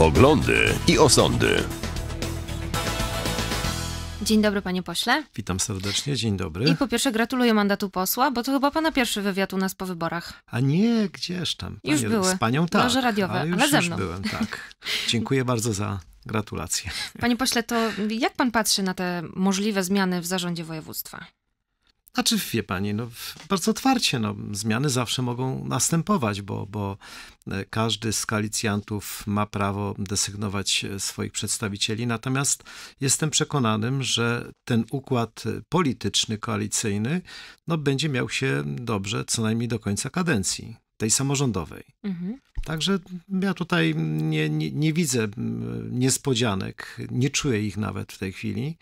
Poglądy i osądy. Dzień dobry, panie pośle. Witam serdecznie, dzień dobry. I po pierwsze gratuluję mandatu posła, bo to chyba pana pierwszy wywiad u nas po wyborach. A nie, gdzież tam. Panie, już były. Z panią tak. Może radiowe, ale, już, ale ze mną. Już byłem, tak. Dziękuję bardzo za gratulacje. Panie pośle, to jak pan patrzy na te możliwe zmiany w zarządzie województwa? Znaczy, wie pani, no, bardzo otwarcie, no, zmiany zawsze mogą następować, bo, bo e, każdy z koalicjantów ma prawo desygnować e, swoich przedstawicieli. Natomiast jestem przekonanym, że ten układ e, polityczny, koalicyjny, no, będzie miał się dobrze co najmniej do końca kadencji tej samorządowej. Mhm. Także ja tutaj nie, nie, nie widzę niespodzianek, nie czuję ich nawet w tej chwili.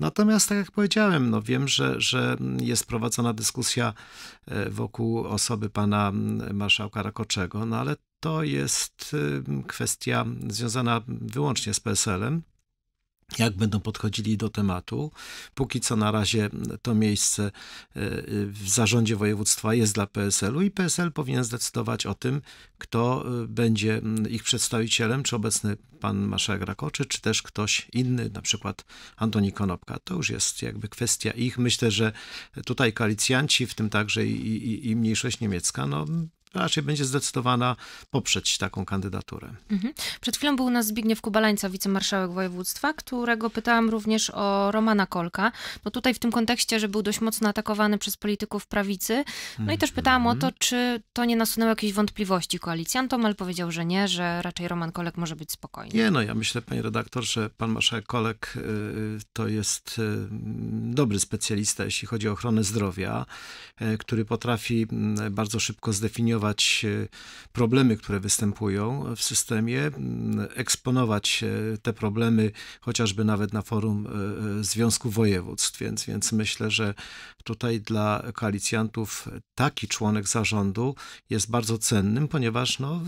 Natomiast, tak jak powiedziałem, no wiem, że, że jest prowadzona dyskusja e, wokół osoby pana marszałka Rakoczego, no ale to jest y, kwestia związana wyłącznie z PSL-em jak będą podchodzili do tematu. Póki co na razie to miejsce e, w zarządzie województwa jest dla PSL-u i PSL powinien zdecydować o tym, kto e, będzie mm, ich przedstawicielem, czy obecny pan marszałek Rakoczy, czy też ktoś inny, na przykład Antoni Konopka. To już jest jakby kwestia ich. Myślę, że tutaj koalicjanci, w tym także i, i, i mniejszość niemiecka, no, raczej będzie zdecydowana poprzeć taką kandydaturę. Mhm. Przed chwilą był u nas Zbigniew Kubalańca, wicemarszałek województwa, którego pytałam również o Romana Kolka. No tutaj w tym kontekście, że był dość mocno atakowany przez polityków prawicy. No i też mhm. pytałam o to, czy to nie nasunęło jakiejś wątpliwości koalicjantom, ale powiedział, że nie, że raczej Roman Kolek może być spokojny. Nie, no ja myślę, panie redaktor, że pan marszałek Kolek y, to jest y, dobry specjalista, jeśli chodzi o ochronę zdrowia, y, który potrafi mm, bardzo szybko zdefiniować analizować e, problemy, które występują w systemie, eksponować e, te problemy chociażby nawet na forum e, Związku Województw. Więc, więc myślę, że tutaj dla koalicjantów taki członek zarządu jest bardzo cennym, ponieważ no,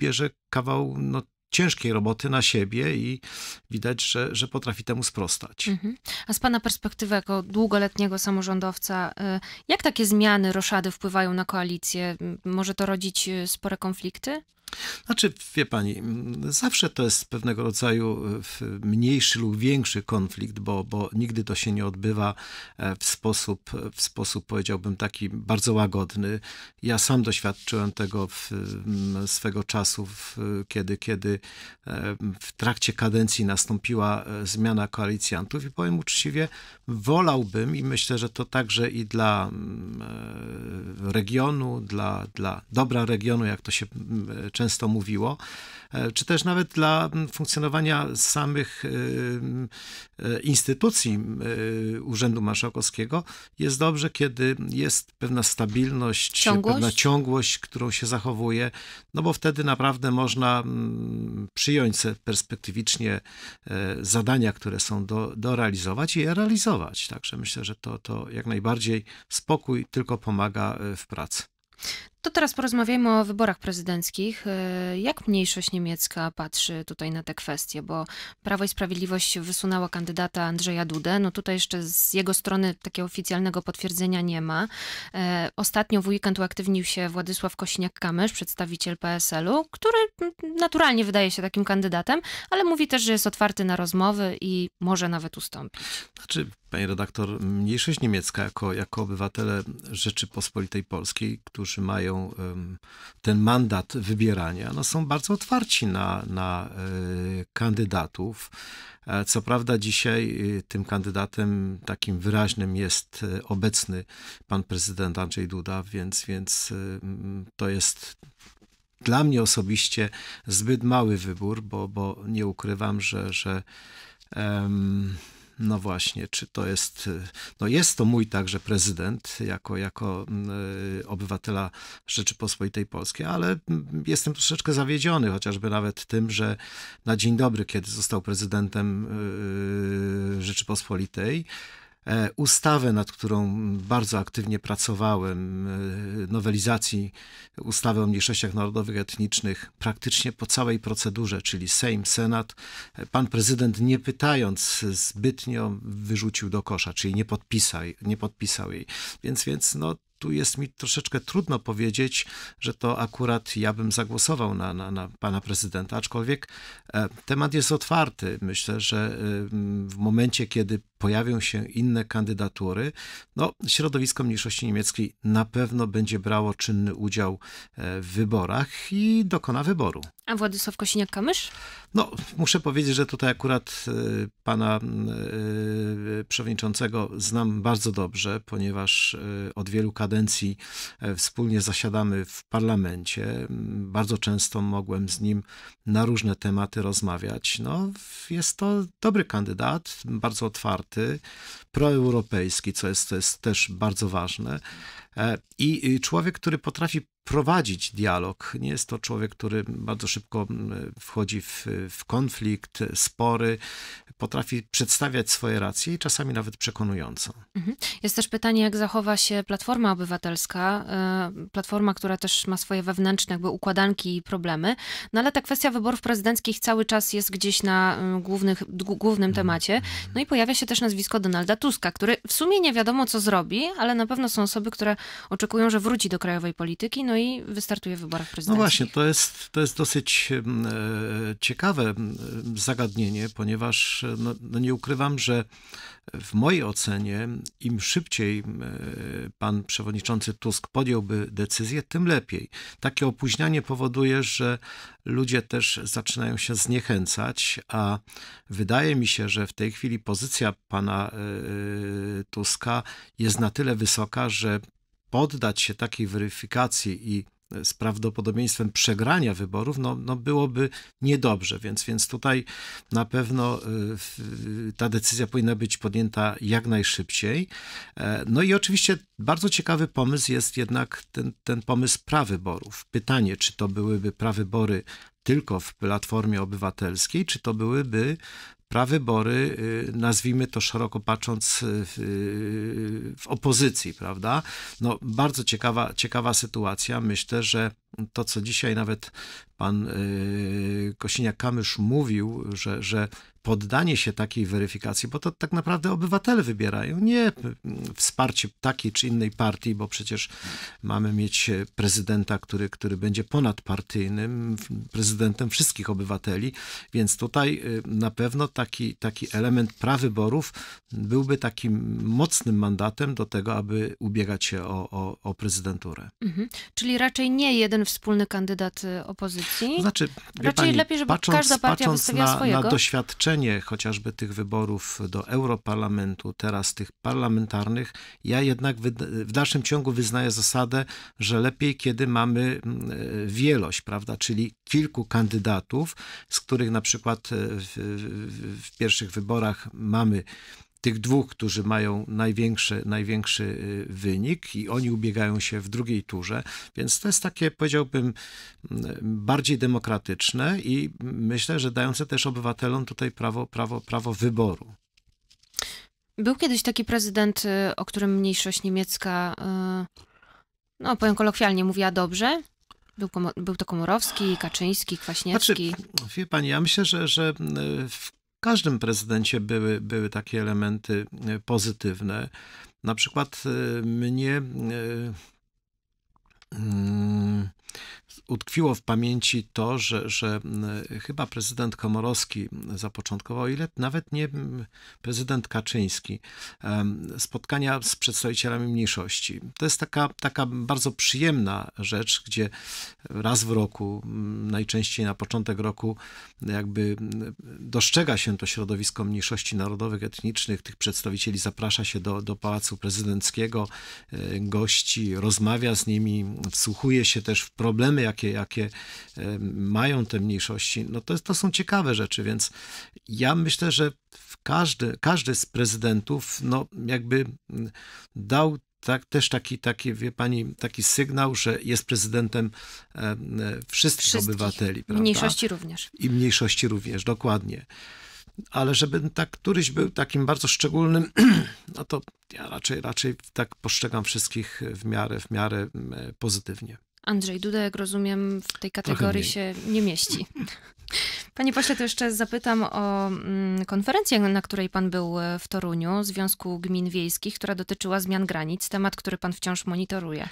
bierze kawał no, ciężkiej roboty na siebie i widać, że, że potrafi temu sprostać. Mhm. A z Pana perspektywy jako długoletniego samorządowca, y, jak takie zmiany, roszady wpływają na koalicję? Może to rodzić y, spore konflikty? Znaczy, wie pani, zawsze to jest pewnego rodzaju e, mniejszy lub większy konflikt, bo, bo nigdy to się nie odbywa e, w sposób, e, w sposób, powiedziałbym, taki bardzo łagodny. Ja sam doświadczyłem tego w, swego czasu, w, kiedy, kiedy w trakcie kadencji nastąpiła zmiana koalicjantów i powiem uczciwie, wolałbym i myślę, że to także i dla regionu, dla, dla dobra regionu, jak to się często często mówiło, e, czy też nawet dla funkcjonowania samych e, e, instytucji Urzędu Marszałkowskiego jest dobrze, kiedy jest pewna stabilność, ciągłość? pewna ciągłość, którą się zachowuje, no bo wtedy naprawdę można przyjąć perspektywicznie zadania, które są do, do realizować i je realizować. Także myślę, że to, to jak najbardziej spokój tylko pomaga w pracy. To teraz porozmawiajmy o wyborach prezydenckich. E, jak mniejszość niemiecka patrzy tutaj na te kwestie? Bo Prawo i Sprawiedliwość wysunęła kandydata Andrzeja Dudę. No tutaj jeszcze z jego strony takiego oficjalnego potwierdzenia nie ma. E, ostatnio w weekend uaktywnił się Władysław Kosiniak-Kamysz, przedstawiciel PSL-u, który naturalnie wydaje się takim kandydatem, ale mówi też, że jest otwarty na rozmowy i może nawet ustąpić. Znaczy, Panie redaktor, mniejszość niemiecka jako, jako obywatele Rzeczypospolitej Polskiej, którzy mają mają ten mandat wybierania, no są bardzo otwarci na, na e, kandydatów. E, co prawda dzisiaj e, tym kandydatem takim wyraźnym jest obecny pan prezydent Andrzej Duda, więc, więc to jest dla mnie osobiście zbyt mały wybór, bo, bo nie ukrywam, że, że um, no właśnie, czy to jest, y, no jest to mój także prezydent, jako, jako mm, y, obywatela Rzeczypospolitej Polskiej, ale mm, jestem troszeczkę zawiedziony, chociażby nawet tym, że na dzień dobry, kiedy został prezydentem y, Rzeczypospolitej, E, ustawę, nad którą bardzo aktywnie pracowałem, e, nowelizacji ustawy o mniejszościach narodowych etnicznych, praktycznie po całej procedurze, czyli Sejm, Senat, e, pan prezydent nie pytając zbytnio wyrzucił do kosza, czyli nie, podpisał, nie podpisał jej. Więc, więc no, tu jest mi troszeczkę trudno powiedzieć, że to akurat ja bym zagłosował na, na, na, pana prezydenta, aczkolwiek temat jest otwarty. Myślę, że w momencie, kiedy pojawią się inne kandydatury, no, środowisko mniejszości niemieckiej na pewno będzie brało czynny udział e, w wyborach i dokona wyboru. A Władysław Kosiniak-Kamysz? No, muszę powiedzieć, że tutaj akurat e, pana e, przewodniczącego znam bardzo dobrze, ponieważ od wielu kadencji wspólnie zasiadamy w parlamencie. Bardzo często mogłem z nim na różne tematy rozmawiać. No, jest to dobry kandydat, bardzo otwarty otwarty, proeuropejski, co jest, co jest też bardzo ważne. E, I człowiek, który potrafi prowadzić dialog. Nie jest to człowiek, który bardzo szybko mm, wchodzi w, w konflikt, spory, potrafi przedstawiać swoje racje i czasami nawet przekonująco. Mhm. Jest też pytanie, jak zachowa się Platforma Obywatelska, e, platforma, która też ma swoje wewnętrzne jakby układanki i problemy, no ale ta kwestia wyborów prezydenckich cały czas jest gdzieś na e, głównych, głównym mhm. temacie. No i pojawia się też nazwisko Donalda Tuska, który w sumie nie wiadomo, co zrobi, ale na pewno są osoby, które oczekują, że wróci do krajowej polityki, no i i wystartuje w wyborach prezydenckich. No właśnie, to jest, to jest dosyć e, ciekawe zagadnienie, ponieważ no, no nie ukrywam, że w mojej ocenie im szybciej pan przewodniczący Tusk podjąłby decyzję, tym lepiej. Takie opóźnianie powoduje, że ludzie też zaczynają się zniechęcać, a wydaje mi się, że w tej chwili pozycja pana e, e, Tuska jest na tyle wysoka, że poddać się takiej weryfikacji i e, z prawdopodobieństwem przegrania wyborów, no, no byłoby niedobrze, więc, więc tutaj na pewno e, ta decyzja powinna być podjęta jak najszybciej. E, no i oczywiście bardzo ciekawy pomysł jest jednak ten, ten pomysł prawyborów. Pytanie, czy to byłyby prawybory tylko w Platformie Obywatelskiej, czy to byłyby prawybory, y, nazwijmy to szeroko patrząc, y, y, w opozycji, prawda? No, bardzo ciekawa, ciekawa sytuacja. Myślę, że to, co dzisiaj nawet pan Kosiniak-Kamysz mówił, że, że poddanie się takiej weryfikacji, bo to tak naprawdę obywatele wybierają, nie mm, wsparcie takiej czy innej partii, bo przecież mamy mieć e, prezydenta, który, który będzie ponadpartyjnym, prezydentem wszystkich obywateli, więc tutaj e, na pewno taki, taki element prawyborów byłby takim mocnym mandatem do tego, aby ubiegać się o, o, o prezydenturę. Mhm. Czyli raczej nie jeden wspólny kandydat e, opozycji? znaczy, raczej pani, lepiej, żeby patrząc, każda partia wystawiała wystawiła swojego? Na doświadczenie doświadczenie chociażby tych wyborów do Europarlamentu, teraz tych parlamentarnych, ja jednak w dalszym ciągu wyznaję zasadę, że lepiej, kiedy mamy mm, wielość, prawda, czyli kilku kandydatów, z których na przykład e, w, w, w pierwszych wyborach mamy tych dwóch, którzy mają największy, największy y, wynik i oni ubiegają się w drugiej turze, więc to jest takie, powiedziałbym, mm, bardziej demokratyczne i myślę, że dające też obywatelom tutaj prawo, prawo, prawo wyboru. Był kiedyś taki prezydent, y, o którym mniejszość niemiecka, y, no powiem kolokwialnie, mówiła dobrze, był, był, to Komorowski, Kaczyński, Kwaśniewski. Znaczy, wie pani, ja myślę, że, że w w każdym prezydencie były, były takie elementy e, pozytywne. Na przykład e, mnie e, mm, utkwiło w pamięci to, że, że mm, chyba prezydent Komorowski zapoczątkował, ile nawet nie mm, prezydent Kaczyński, spotkania z przedstawicielami mniejszości. To jest taka, taka bardzo przyjemna rzecz, gdzie raz w roku, mm, najczęściej na początek roku, jakby dostrzega się to środowisko mniejszości narodowych, etnicznych, tych przedstawicieli zaprasza się do, do Pałacu Prezydenckiego, e, gości, rozmawia z nimi, wsłuchuje się też w problemy, jakie jakie, jakie mają te mniejszości, no to, jest, to są ciekawe rzeczy, więc ja myślę, że każdy, każdy z prezydentów, no jakby mm, dał tak, też taki, taki, wie pani, taki sygnał, że jest prezydentem e, e, wszystkich, wszystkich, obywateli. Prawda? Mniejszości również. I mniejszości również, dokładnie. Ale żeby tak któryś był takim bardzo szczególnym, no to ja raczej, raczej tak postrzegam wszystkich w miarę, w miarę mm, pozytywnie. Andrzej Duda, jak rozumiem, w tej kategorii się nie mieści. Panie pośle, to jeszcze zapytam o mm, konferencję, na której pan był e, w Toruniu, Związku Gmin Wiejskich, która dotyczyła zmian granic, temat, który pan wciąż monitoruje.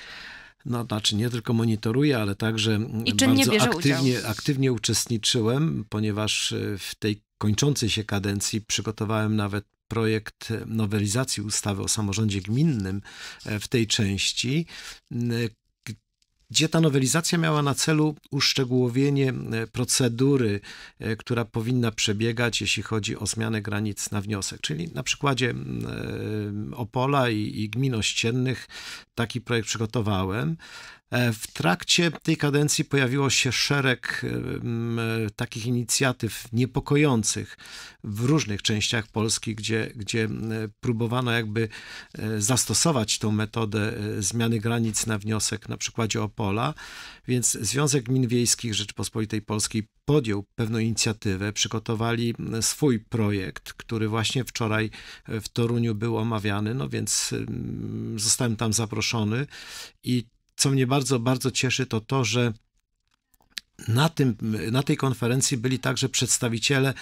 No, znaczy nie tylko monitoruję, ale także I bardzo aktywnie, aktywnie uczestniczyłem, ponieważ e, w tej kończącej się kadencji przygotowałem nawet projekt e, nowelizacji ustawy o samorządzie gminnym w tej części, gdzie ta nowelizacja miała na celu uszczegółowienie e, procedury, e, która powinna przebiegać, jeśli chodzi o zmianę granic na wniosek. Czyli na przykładzie e, Opola i, i gmin ościennych taki projekt przygotowałem. E, w trakcie tej kadencji pojawiło się szereg e, e, takich inicjatyw niepokojących w różnych częściach Polski, gdzie, gdzie próbowano jakby zastosować tą metodę zmiany granic na wniosek na przykładzie Opola. Więc Związek Gmin Wiejskich Rzeczypospolitej Polskiej podjął pewną inicjatywę, przygotowali swój projekt, który właśnie wczoraj w Toruniu był omawiany, no więc zostałem tam zaproszony i co mnie bardzo, bardzo cieszy, to to, że na, tym, na tej konferencji byli także przedstawiciele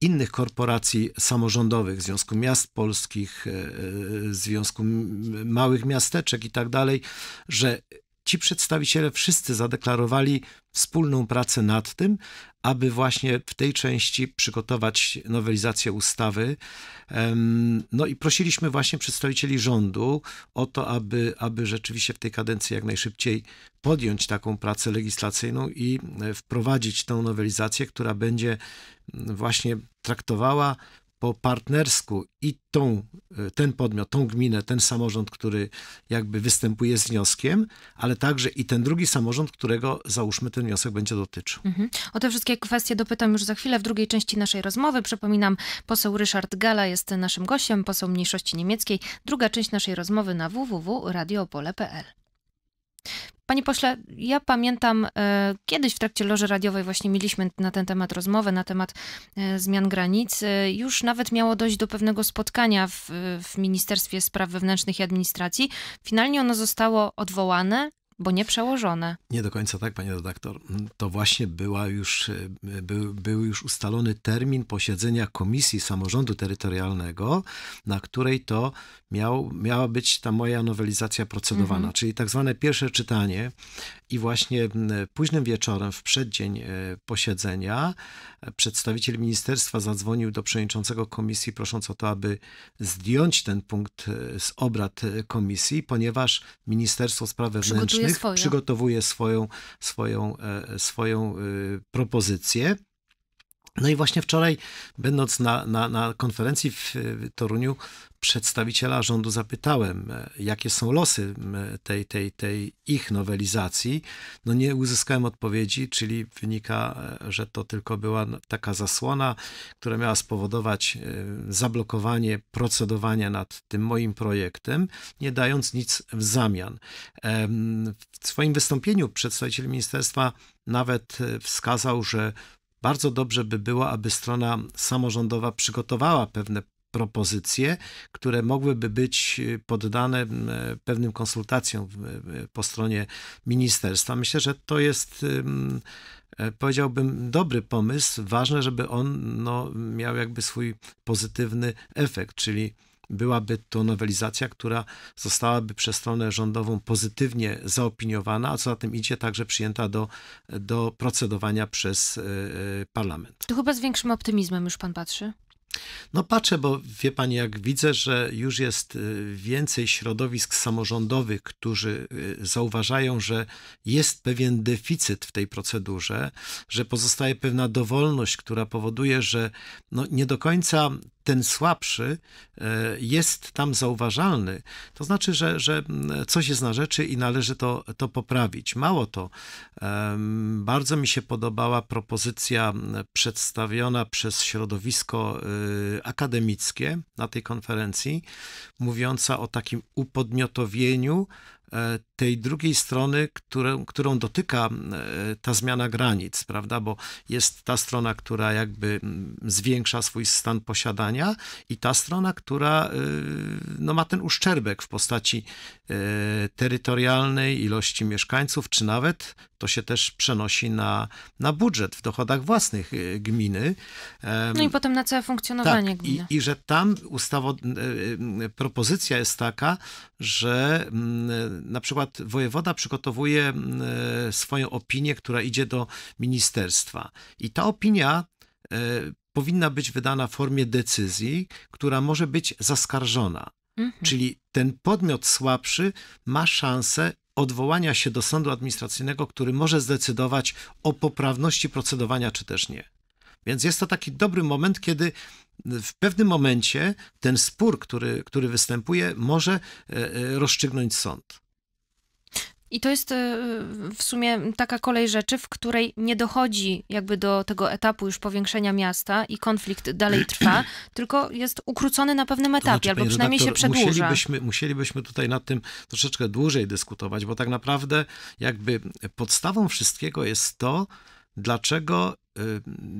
innych korporacji samorządowych, Związku Miast Polskich, e, e, Związku Małych Miasteczek i tak dalej, że ci przedstawiciele wszyscy zadeklarowali wspólną pracę nad tym, aby właśnie w tej części przygotować nowelizację ustawy. No i prosiliśmy właśnie przedstawicieli rządu o to, aby, aby rzeczywiście w tej kadencji jak najszybciej podjąć taką pracę legislacyjną i e, wprowadzić tą nowelizację, która będzie właśnie traktowała po partnersku i tą, e, ten podmiot, tą gminę, ten samorząd, który jakby występuje z wnioskiem, ale także i ten drugi samorząd, którego załóżmy ten wniosek będzie dotyczył. Mhm. O te wszystkie kwestie dopytam już za chwilę w drugiej części naszej rozmowy. Przypominam, poseł Ryszard Gala jest naszym gościem, poseł mniejszości niemieckiej. Druga część naszej rozmowy na www.radiopole.pl. Panie pośle, ja pamiętam e, kiedyś w trakcie Loży Radiowej właśnie mieliśmy na ten temat rozmowę, na temat e, zmian granic. E, już nawet miało dojść do pewnego spotkania w, w Ministerstwie Spraw Wewnętrznych i Administracji. Finalnie ono zostało odwołane, bo nie przełożone. Nie do końca tak, panie redaktor. To właśnie była już, e, był, był już ustalony termin posiedzenia Komisji Samorządu Terytorialnego, na której to miał, miała być ta moja nowelizacja procedowana, mhm. czyli tak zwane pierwsze czytanie i właśnie późnym wieczorem, w przeddzień e, posiedzenia, e, przedstawiciel ministerstwa zadzwonił do przewodniczącego komisji, prosząc o to, aby zdjąć ten punkt e, z obrad komisji, ponieważ Ministerstwo Spraw Wewnętrznych przygotowuje swoją, swoją, swoją propozycję. No i właśnie wczoraj, będąc na, na, na konferencji w Toruniu, przedstawiciela rządu zapytałem, e, jakie są losy tej, tej, tej ich nowelizacji. No nie uzyskałem odpowiedzi, czyli wynika, e, że to tylko była no, taka zasłona, która miała spowodować e, zablokowanie procedowania nad tym moim projektem, nie dając nic w zamian. W swoim wystąpieniu przedstawiciel ministerstwa nawet wskazał, że bardzo dobrze by było, aby strona samorządowa przygotowała pewne propozycje, które mogłyby być y, poddane e, pewnym konsultacjom po stronie ministerstwa. Myślę, że to jest e, powiedziałbym dobry pomysł. Ważne, żeby on no, miał jakby swój pozytywny efekt, czyli byłaby to nowelizacja, która zostałaby przez stronę rządową pozytywnie zaopiniowana, a co za tym idzie, także przyjęta do, do procedowania przez e, e, parlament. To chyba z większym optymizmem już pan patrzy. No patrzę, bo wie pani, jak widzę, że już jest e, więcej środowisk samorządowych, którzy zauważają, że jest pewien deficyt w tej procedurze, że pozostaje pewna dowolność, która powoduje, że no nie do końca ten słabszy e, jest tam zauważalny. To znaczy, że, że mm, coś jest na rzeczy i należy to, to poprawić. Mało to, bardzo mi się podobała propozycja przedstawiona przez środowisko y, akademickie na tej konferencji, mówiąca o takim upodmiotowieniu E, tej drugiej strony, którą którą dotyka e, ta zmiana granic, prawda? Bo jest ta strona, która jakby zwiększa swój stan posiadania i ta strona, która e, no, ma ten uszczerbek w postaci terytorialnej, ilości mieszkańców, czy nawet to się też przenosi na, na budżet w dochodach własnych y, gminy. No i potem na całe funkcjonowanie tak, gminy. I, I że tam ustawo, y, y, propozycja jest taka, że mm, na przykład wojewoda przygotowuje mm, swoją opinię, która idzie do ministerstwa. I ta opinia powinna być wydana w formie decyzji, która może być zaskarżona. Mhm. Czyli ten podmiot słabszy ma szansę odwołania się do sądu administracyjnego, który może zdecydować o poprawności procedowania, czy też nie. Więc jest to taki dobry moment, kiedy w pewnym momencie ten spór, który, który występuje, może e, e, rozstrzygnąć sąd. I to jest e, w sumie taka kolej rzeczy, w której nie dochodzi jakby do tego etapu już powiększenia miasta i konflikt dalej trwa, tylko jest ukrócony na pewnym etapie, znaczy, albo przynajmniej redaktor, się przedłuża. Musielibyśmy, musielibyśmy tutaj nad tym troszeczkę dłużej dyskutować, bo tak naprawdę jakby podstawą wszystkiego jest to, dlaczego y,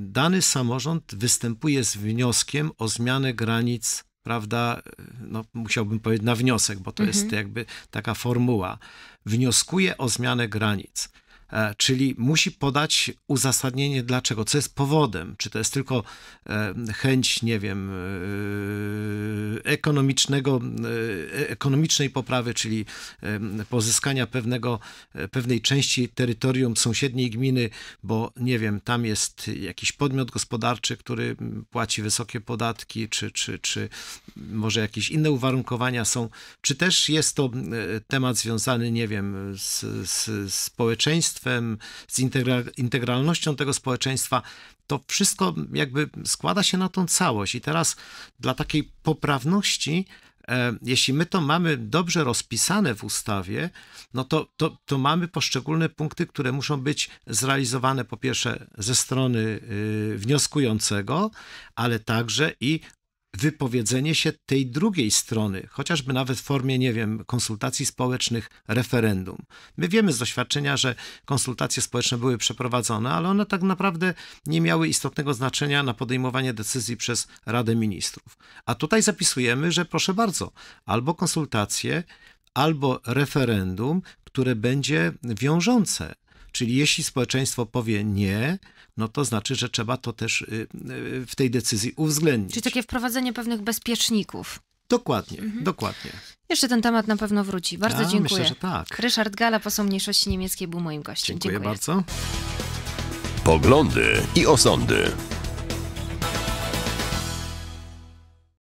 dany samorząd występuje z wnioskiem o zmianę granic prawda, y, no musiałbym powiedzieć na wniosek, bo to mhm. jest jakby taka formuła wnioskuje o zmianę granic. E, czyli musi podać uzasadnienie dlaczego, co jest powodem, czy to jest tylko e, chęć, nie wiem, e, ekonomicznego, ekonomicznej poprawy, czyli pozyskania pewnego, pewnej części terytorium sąsiedniej gminy, bo nie wiem, tam jest jakiś podmiot gospodarczy, który płaci wysokie podatki, czy, czy, czy może jakieś inne uwarunkowania są, czy też jest to temat związany, nie wiem, z, z społeczeństwem, społeczeństwem, z integralnością tego społeczeństwa. To wszystko jakby składa się na tą całość. I teraz dla takiej poprawności, e, jeśli my to mamy dobrze rozpisane w ustawie, no to, to, to, mamy poszczególne punkty, które muszą być zrealizowane po pierwsze ze strony y, wnioskującego, ale także i wypowiedzenie się tej drugiej strony, chociażby nawet w formie, nie wiem, konsultacji społecznych, referendum. My wiemy z doświadczenia, że konsultacje społeczne były przeprowadzone, ale one tak naprawdę nie miały istotnego znaczenia na podejmowanie decyzji przez Radę Ministrów. A tutaj zapisujemy, że proszę bardzo, albo konsultacje, albo referendum, które będzie wiążące Czyli jeśli społeczeństwo powie nie, no to znaczy, że trzeba to też y, y, w tej decyzji uwzględnić. Czyli takie wprowadzenie pewnych bezpieczników. Dokładnie, mhm. dokładnie. Jeszcze ten temat na pewno wróci. Tak, bardzo ja, dziękuję. Myślę, że tak. Ryszard Gala, poseł mniejszości niemieckiej, był moim gościem. Dziękuję, dziękuję. bardzo. Poglądy i osądy.